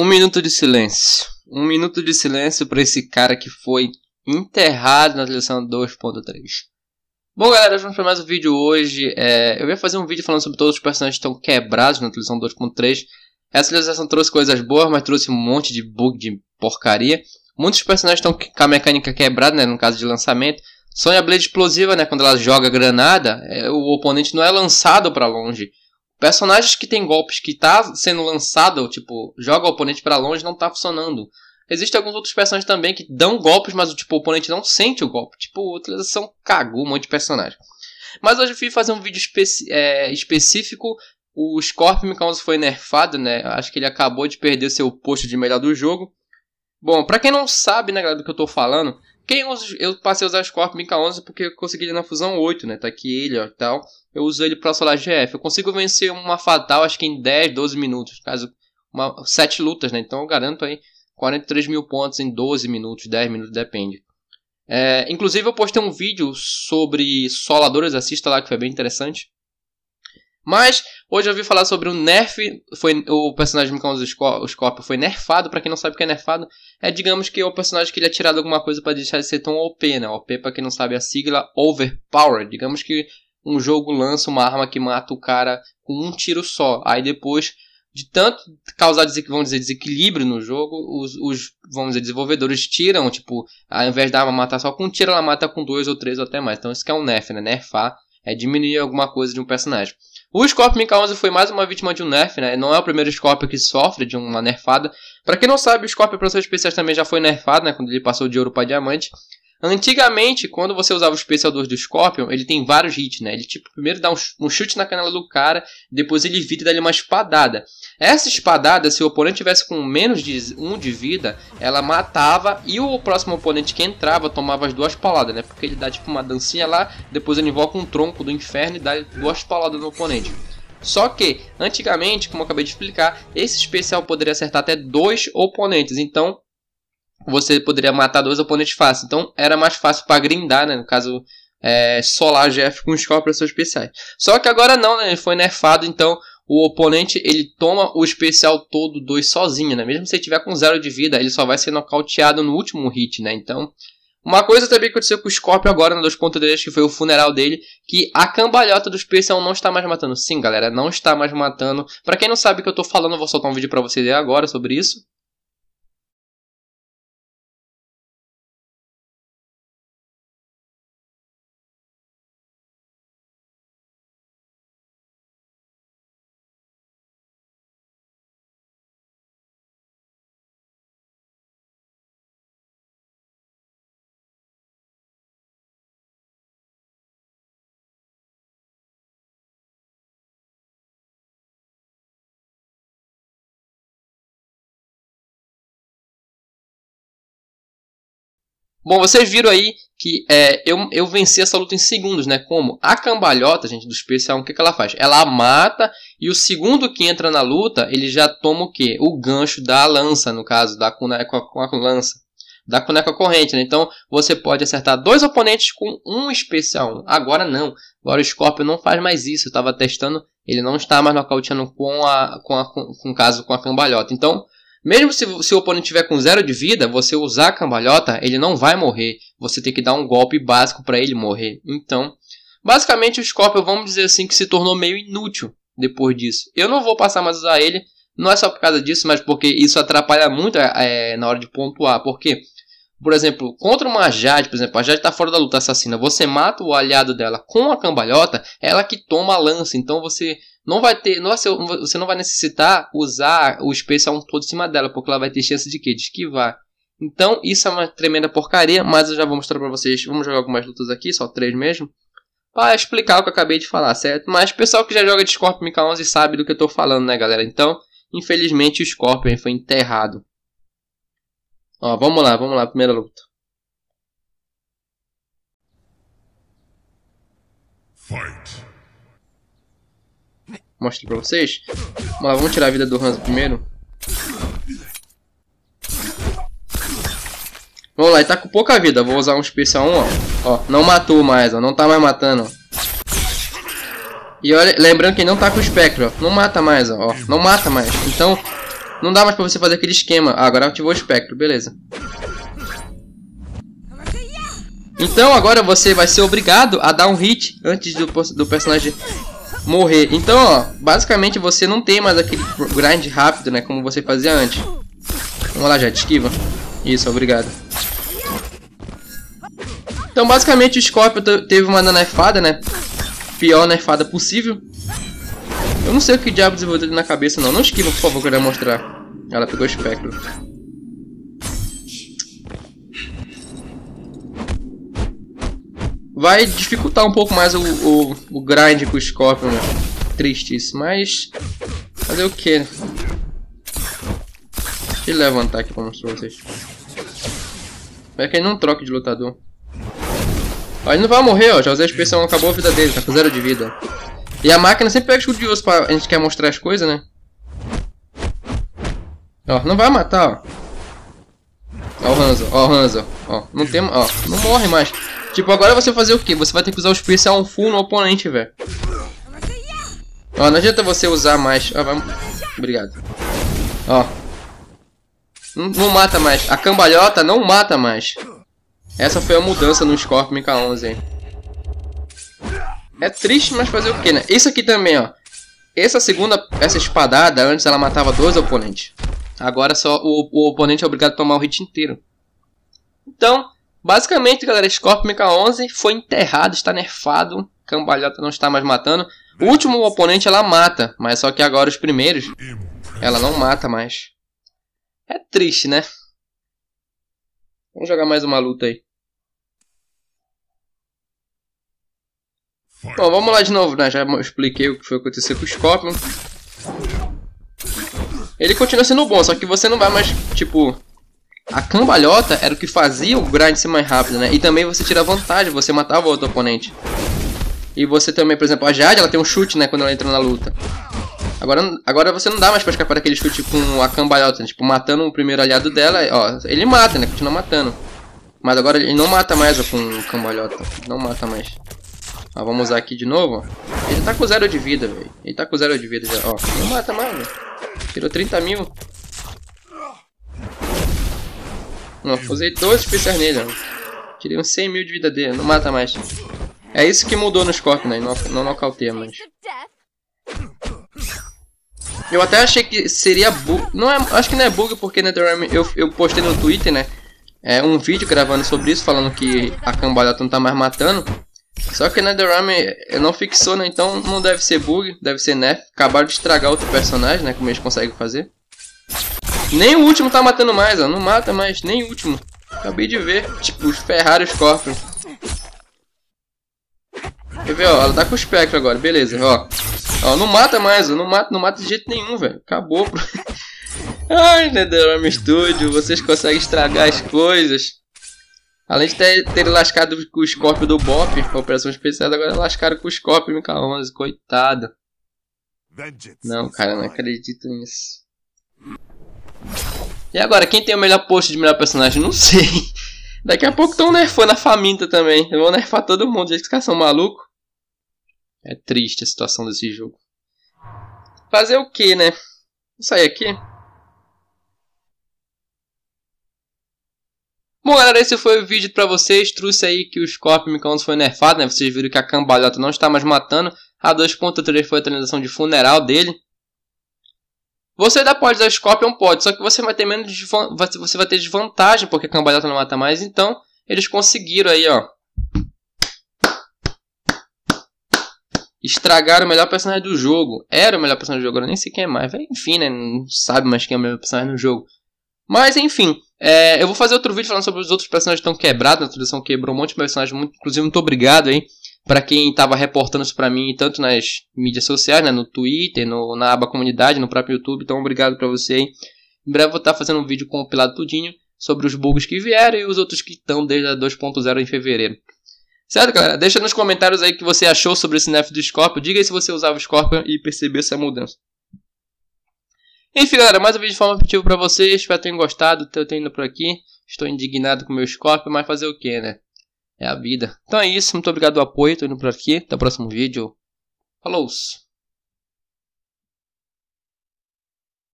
Um minuto de silêncio. Um minuto de silêncio para esse cara que foi enterrado na seleção 2.3. Bom, galera, vamos para mais um vídeo hoje. É, eu ia fazer um vídeo falando sobre todos os personagens que estão quebrados na atualização 2.3. Essa atualização trouxe coisas boas, mas trouxe um monte de bug de porcaria. Muitos personagens estão com a mecânica quebrada, né, no caso de lançamento. Sonya é Blade explosiva, né, quando ela joga granada, é, o oponente não é lançado para longe. Personagens que tem golpes que tá sendo lançado, tipo, joga o oponente para longe, não tá funcionando. Existem alguns outros personagens também que dão golpes, mas tipo, o oponente não sente o golpe. Tipo, a utilização cagou um monte de personagem. Mas hoje eu fui fazer um vídeo é, específico. O Scorpion Cause foi nerfado, né? Acho que ele acabou de perder seu posto de melhor do jogo. Bom, para quem não sabe, né, galera, do que eu tô falando, quem eu, eu passei a usar Scorp Mika 11 porque eu consegui ele na fusão 8, né? Tá aqui ele ó, e tal. Eu uso ele pra solar GF. Eu consigo vencer uma fatal acho que em 10, 12 minutos. Caso uma, 7 lutas, né? Então eu garanto aí 43 mil pontos em 12 minutos, 10 minutos, depende. É, inclusive eu postei um vídeo sobre soladores, assista lá que foi bem interessante. Mas hoje eu ouvi falar sobre o nerf, foi o personagem do causa Scorpio foi nerfado, para quem não sabe o que é nerfado, é digamos que é o personagem que ele é tirado alguma coisa para deixar de ser tão OP, né? OP para quem não sabe é a sigla Overpower. Digamos que um jogo lança uma arma que mata o cara com um tiro só. Aí depois de tanto causar vamos dizer, desequilíbrio no jogo, os, os, vamos dizer, desenvolvedores tiram, tipo, ao invés da arma matar só com um tiro, ela mata com dois ou três ou até mais. Então isso que é um nerf, né? Nerfar é diminuir alguma coisa de um personagem. O Scorpion k 11 foi mais uma vítima de um nerf, né? Não é o primeiro Scorpion que sofre de uma nerfada. Para quem não sabe, o Scorpion para seus especiais também já foi nerfado, né? Quando ele passou de ouro para diamante. Antigamente, quando você usava o especial 2 do Scorpion, ele tem vários hits, né? Ele tipo, primeiro dá um, chute na canela do cara, depois ele vira e dá-lhe uma espadada. Essa espadada, se o oponente tivesse com menos de 1 um de vida, ela matava e o próximo oponente que entrava tomava as duas paladas, né? Porque ele dá tipo uma dancinha lá, depois ele invoca um tronco do inferno e dá duas paladas no oponente. Só que, antigamente, como eu acabei de explicar, esse especial poderia acertar até dois oponentes, então você poderia matar dois oponentes fácil. Então era mais fácil para grindar, né? No caso, é, solar Jeff com Scorpion seus especiais. Só que agora não, né? Ele foi nerfado, então o oponente ele toma o especial todo 2 sozinho, né? Mesmo se ele tiver com zero de vida, ele só vai ser nocauteado no último hit, né? Então, uma coisa também que aconteceu com o Scorpion agora na né, 2.3, que foi o funeral dele, que a cambalhota do especial não está mais matando. Sim, galera, não está mais matando. Para quem não sabe o que eu tô falando, eu vou soltar um vídeo para vocês agora sobre isso. Bom, vocês viram aí que é, eu, eu venci essa luta em segundos, né? Como a cambalhota, gente, do especial o que, que ela faz? Ela mata e o segundo que entra na luta, ele já toma o quê? O gancho da lança, no caso, da cuneca com a lança. Da cuneca corrente, né? Então, você pode acertar dois oponentes com um especial. Agora não. Agora o Scorpion não faz mais isso. Eu estava testando. Ele não está mais nocauteando com a, com a com, com, caso, com a cambalhota. Então, mesmo se, se o oponente tiver com zero de vida, você usar a cambalhota, ele não vai morrer. Você tem que dar um golpe básico para ele morrer. Então, basicamente o Scorpion, vamos dizer assim, que se tornou meio inútil depois disso. Eu não vou passar mais a usar ele, não é só por causa disso, mas porque isso atrapalha muito é, é na hora de pontuar. Por Porque por exemplo, contra uma Jade, por exemplo, a Jade está fora da luta assassina, você mata o aliado dela com a cambalhota, ela que toma a lança, então você não vai ter, não vai ser, você não vai necessitar usar o especial um todo em cima dela, porque ela vai ter chance de quê? De esquivar. Então, isso é uma tremenda porcaria, mas eu já vou mostrar pra vocês, vamos jogar algumas lutas aqui, só três mesmo, para explicar o que eu acabei de falar, certo? Mas pessoal que já joga de Scorpion MK11 sabe do que eu tô falando, né, galera? Então, infelizmente o Scorpion foi enterrado. Ó, vamos lá, vamos lá, primeira luta. Fight. Mostra pra vocês. Vamos lá, vamos tirar a vida do Hans primeiro. Vamos lá, ele tá com pouca vida. Vou usar um especial 1, ó. Ó, não matou mais, ó. Não tá mais matando, ó. E olha, lembrando que ele não tá com o espectro, ó. Não mata mais, ó. Não mata mais. Então, não dá mais pra você fazer aquele esquema. Ah, agora ativou o espectro, beleza. Então agora você vai ser obrigado a dar um hit antes do, do personagem morrer. Então, ó, basicamente você não tem mais aquele grind rápido, né, como você fazia antes. Vamos lá, já esquiva. Isso, obrigado. Então, basicamente, o Scorpio teve uma nefada, né, pior nerfada possível. Eu não sei o que diabo desenvolveu ele na cabeça não. Não esquiva, por favor, que eu mostrar. Ela pegou o espectro. Vai dificultar um pouco mais o, o, o grind com o Scorpion, né? Triste isso, mas... Fazer o que? Deixa eu levantar aqui pra mostrar pra vocês. É que ele não troque de lutador. Ó, ele não vai morrer, ó. Já usei a expressão, acabou a vida dele. Tá com zero de vida. E a máquina sempre pega escudo de osso pra a gente quer mostrar as coisas, né? Ó, não vai matar, ó. Ó o Hanzo, ó o Hanzo, ó. Não tem, ó, não morre mais. Tipo, agora você fazer o quê? Você vai ter que usar o especial é full no oponente, velho. Ó, não adianta você usar mais. Ó, vai... Obrigado. Ó. Não, não, mata mais. A cambalhota não mata mais. Essa foi a mudança no Scorpion k 11 hein. É triste, mas fazer o que, né? Isso aqui também, ó. Essa segunda, essa espadada, antes ela matava dois oponentes. Agora só o, o oponente é obrigado a tomar o hit inteiro. Então, basicamente, galera, Scorpion MK11 foi enterrado, está nerfado. Cambalhota não está mais matando. O último oponente ela mata, mas só que agora os primeiros ela não mata mais. É triste, né? Vamos jogar mais uma luta aí. Bom, vamos lá de novo, né? Já expliquei o que foi acontecer com o Scorpion. Ele continua sendo bom, só que você não vai mais, tipo... A cambalhota era o que fazia o grind ser mais rápido, né? E também você tira vantagem, você matava o outro oponente. E você também, por exemplo, a Jade, ela tem um chute, né? Quando ela entra na luta. Agora, agora você não dá mais pra escapar daquele chute com a cambalhota, né? Tipo, matando o primeiro aliado dela, ó. Ele mata, né? Continua matando. Mas agora ele não mata mais ó, com o cambalhota. Não mata mais. Ó, vamos usar aqui de novo. Ele tá com zero de vida, velho. Ele tá com zero de vida já, ó. Não mata mais, velho. Tirou 30 mil. Não, usei dois especiais nele, mano. Tirei uns 100 mil de vida dele, não mata mais. É isso que mudou no Scorpion, né? Não, não nocauteia mais. Eu até achei que seria bug. Não é, acho que não é bug porque NetherRealm eu, eu postei no Twitter, né? É, um vídeo gravando sobre isso, falando que a cambalhota não tá mais matando. Só que NetherRealm né, não fixou, né? Então não deve ser bug, deve ser nerf. Acabaram de estragar outro personagem, né? Como eles conseguem fazer. Nem o último tá matando mais, ó. Não mata mais, nem o último. Acabei de ver. Tipo, os Ferrari Scorpion. Quer ver, ó. Ela tá com o Spectre agora, beleza, ó. Ó, não mata mais, ó. Não mata, não mata de jeito nenhum, velho. Acabou, Ai, NetherRealm né, Studio, vocês conseguem estragar as coisas. Além de ter, ter lascado com o Scorpio do Bop com a operação especial, agora lascaram com o Scorpio MK11, coitado. Não, cara, não acredito nisso. E agora, quem tem o melhor post de melhor personagem? Não sei. Daqui a pouco estão nerfando a faminta também. vou nerfar todo mundo, esses caras são malucos. É triste a situação desse jogo. Fazer o que, né? Vou sair aqui. Bom, galera, esse foi o vídeo pra vocês. Trouxe aí que o Scorpion Micanos foi nerfado, né? Vocês viram que a cambalhota não está mais matando. A 2.3 foi a atualização de funeral dele. Você ainda pode usar Scorpion? É pode, só que você vai ter menos você vai ter desvantagem, porque a cambalhota não mata mais. Então, eles conseguiram aí, ó. Estragaram o melhor personagem do jogo. Era o melhor personagem do jogo, eu nem sei quem é mais. Enfim, né? Não sabe mais quem é o melhor personagem do jogo. Mas, enfim. É, eu vou fazer outro vídeo falando sobre os outros personagens que estão quebrados. A né? tradução quebrou um monte de personagens. Muito, inclusive, muito obrigado aí para quem estava reportando isso para mim, tanto nas mídias sociais, né, no Twitter, no, na aba comunidade, no próprio YouTube. Então, obrigado para você aí. Em breve vou estar tá fazendo um vídeo compilado tudinho sobre os bugs que vieram e os outros que estão desde a 2.0 em fevereiro. Certo, galera? Deixa nos comentários aí o que você achou sobre esse Nef do Scorpion. Diga aí se você usava o Scorpion e percebeu essa mudança. Enfim, galera, mais um vídeo de forma positiva pra vocês. Espero que tenham gostado. Eu tô indo por aqui. Estou indignado com o meu Scorpio, mas fazer o que, né? É a vida. Então é isso. Muito obrigado pelo apoio. Tô indo por aqui. Até o próximo vídeo. Falou!